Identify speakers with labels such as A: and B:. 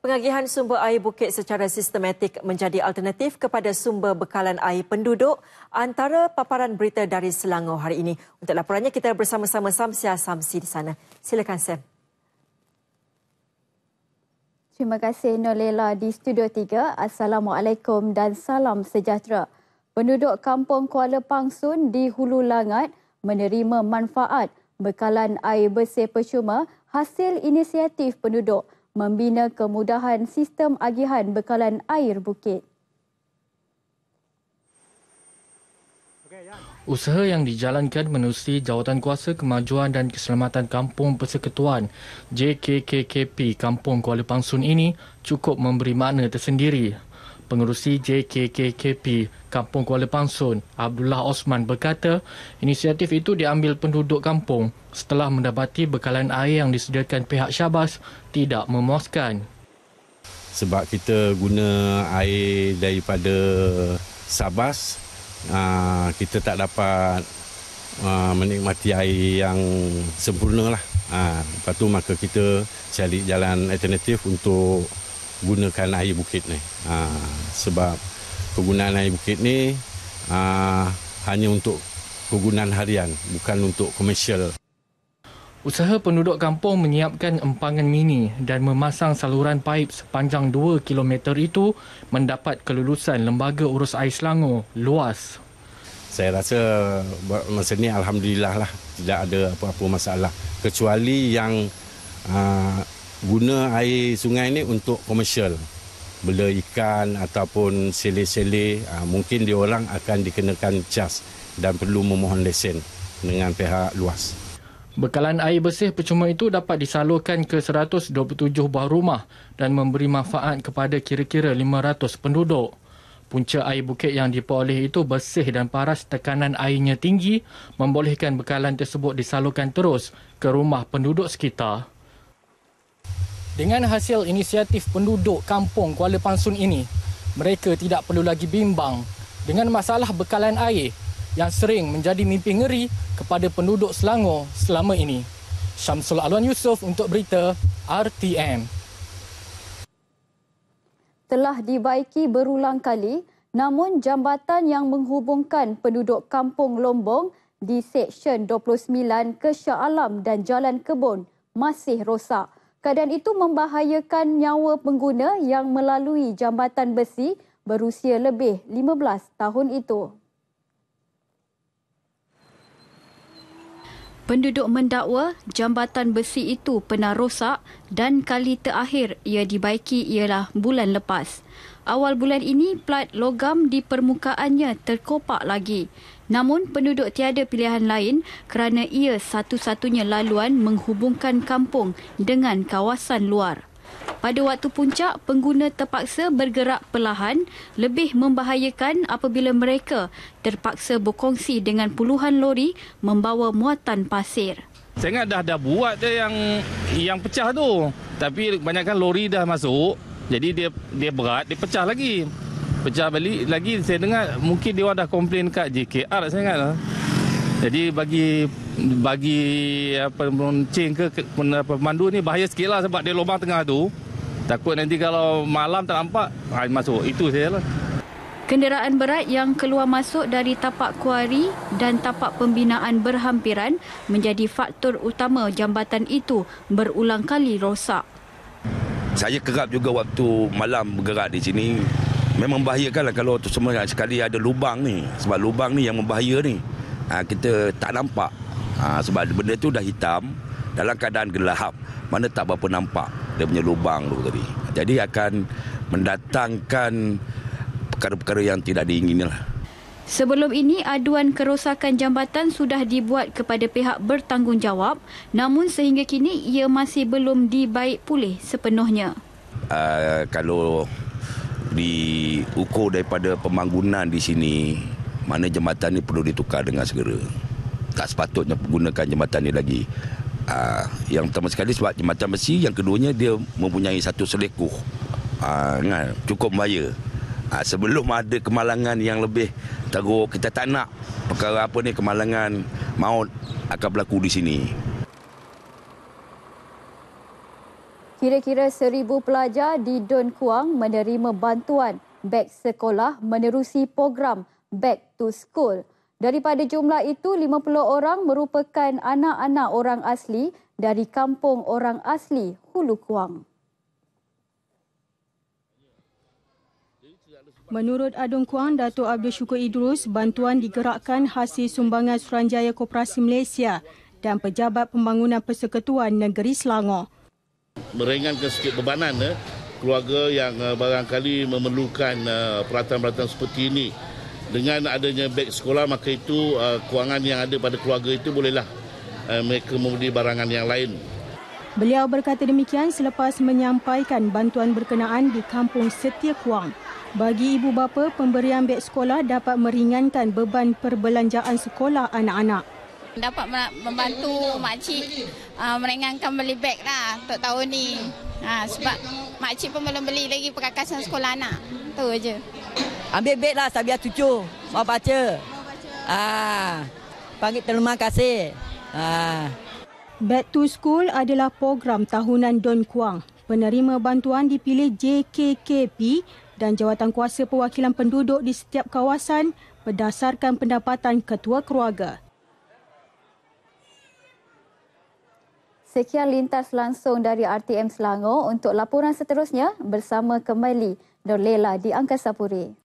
A: Pengagihan sumber air bukit secara sistematik menjadi alternatif kepada sumber bekalan air penduduk antara paparan berita dari Selangor hari ini. Untuk laporannya, kita bersama-sama Samsia Samsi di sana. Silakan, Sam. Terima kasih Nolela di Studio 3. Assalamualaikum dan salam sejahtera. Penduduk kampung Kuala Pangsun di Hulu Langat menerima manfaat bekalan air bersih percuma hasil inisiatif penduduk membina kemudahan sistem agihan bekalan air bukit.
B: Usaha yang dijalankan menerusi Jawatan Kuasa Kemajuan dan Keselamatan Kampung Persekutuan JKKKP Kampung Kuala Pangsun ini cukup memberi makna tersendiri pengerusi JKKKP Kampung Kuala Pansun, Abdullah Osman berkata, inisiatif itu diambil penduduk kampung setelah mendapati bekalan air yang disediakan pihak Syabas tidak memuaskan.
C: Sebab kita guna air daripada Sabas, ah, kita tak dapat ah, menikmati air yang sempurna lah. Ah, lepas tu maka kita cari jalan alternatif untuk gunakan air bukit ni. Ha, sebab kegunaan air bukit ni ha, hanya untuk kegunaan harian, bukan untuk komersial.
B: Usaha penduduk kampung menyiapkan empangan mini dan memasang saluran paip sepanjang 2 km itu mendapat kelulusan Lembaga Urus Air
C: Selangor luas. Saya rasa masa ini Alhamdulillah lah, tidak ada apa-apa masalah. Kecuali yang ha, guna air sungai ini untuk komersial bela ikan ataupun sele-sele ah, mungkin diorang akan dikenakan cas dan perlu memohon lesen dengan pihak luas.
B: Bekalan air bersih percuma itu dapat disalurkan ke 127 buah rumah dan memberi manfaat kepada kira-kira 500 penduduk. Punca air bukit yang diperoleh itu bersih dan paras tekanan airnya tinggi membolehkan bekalan tersebut disalurkan terus ke rumah penduduk sekitar. Dengan hasil inisiatif penduduk kampung Kuala Pansun ini, mereka tidak perlu lagi bimbang dengan masalah bekalan air yang sering menjadi mimpi ngeri kepada penduduk Selangor selama ini. Syamsul Alwan Yusof untuk berita RTM.
A: Telah dibaiki berulang kali, namun jambatan yang menghubungkan penduduk kampung Lombong di Seksyen 29 ke Shah Alam dan Jalan Kebun masih rosak. Keadaan itu membahayakan nyawa pengguna yang melalui jambatan besi berusia lebih 15 tahun itu. Penduduk mendakwa jambatan besi itu pernah rosak dan kali terakhir ia dibaiki ialah bulan lepas awal bulan ini plat logam di permukaannya terkopak lagi. Namun penduduk tiada pilihan lain kerana ia satu-satunya laluan menghubungkan kampung dengan kawasan luar. Pada waktu puncak, pengguna terpaksa bergerak perlahan, lebih membahayakan apabila mereka terpaksa berkongsi dengan puluhan lori membawa muatan pasir.
B: Saya ingat dah, dah buat je yang yang pecah tu. Tapi banyakkan lori dah masuk, jadi dia dia berat, dia pecah lagi. Pecah balik lagi saya dengar mungkin dia dah komplain kat JKR saya ingat. Lah. Jadi bagi bagi apa pemancing ke pemandu ni bahaya sikitlah sebab dia lubang tengah tu. Takut nanti kalau malam tak nampak, ah, masuk. Itu saya lah.
A: Kenderaan berat yang keluar masuk dari tapak kuari dan tapak pembinaan berhampiran menjadi faktor utama jambatan itu berulang kali rosak.
D: Saya kerap juga waktu malam bergerak di sini Memang bahayakan lah kalau semua sekali ada lubang ni Sebab lubang ni yang membahaya ni ha, Kita tak nampak ha, Sebab benda tu dah hitam Dalam keadaan gelap Mana tak berapa nampak Dia punya lubang tu tadi Jadi akan mendatangkan Perkara-perkara yang tidak diingini lah
A: Sebelum ini, aduan kerosakan jambatan sudah dibuat kepada pihak bertanggungjawab namun sehingga kini ia masih belum dibaik pulih sepenuhnya.
D: Uh, kalau diukur daripada pembangunan di sini, mana jambatan ini perlu ditukar dengan segera. Tak sepatutnya menggunakan jambatan ini lagi. Uh, yang pertama sekali sebab jambatan besi, yang keduanya dia mempunyai satu selekuh. Uh, ah, kan? cukup bahaya ha, sebelum ada kemalangan yang lebih teruk kita tak nak perkara apa ni kemalangan maut akan berlaku di sini
A: Kira-kira seribu pelajar di Don Kuang menerima bantuan beg sekolah menerusi program Back to School. Daripada jumlah itu 50 orang merupakan anak-anak orang asli dari kampung orang asli Hulu Kuang.
E: Menurut Adun Kuang, Dato' Abdul Syukur Idrus, bantuan digerakkan hasil sumbangan Suranjaya Koperasi Malaysia dan Pejabat Pembangunan Persekutuan Negeri Selangor.
D: Meringankan sikit bebanan eh, keluarga yang eh, barangkali memerlukan eh, peralatan-peralatan seperti ini. Dengan adanya beg sekolah, maka itu eh, kewangan yang ada pada keluarga itu bolehlah mereka membeli barangan yang lain.
E: Beliau berkata demikian selepas menyampaikan bantuan berkenaan di kampung Setia Kuang. Bagi ibu bapa, pemberian beg sekolah dapat meringankan beban perbelanjaan sekolah anak-anak.
A: Dapat membantu makcik uh, ah, meringankan beli beg lah untuk tahun ni. Ha, sebab makcik pun belum beli lagi perkakasan sekolah anak. Itu je. Ambil beg lah Sabia cucu. Mau baca. Ah, panggil terima kasih.
E: Ah. Back to School adalah program tahunan Don Kuang. Penerima bantuan dipilih JKKP dan jawatan kuasa perwakilan penduduk di setiap kawasan berdasarkan pendapatan ketua keluarga.
A: Sekian lintas langsung dari RTM Selangor untuk laporan seterusnya bersama kembali Dolela di Angkasa Puri.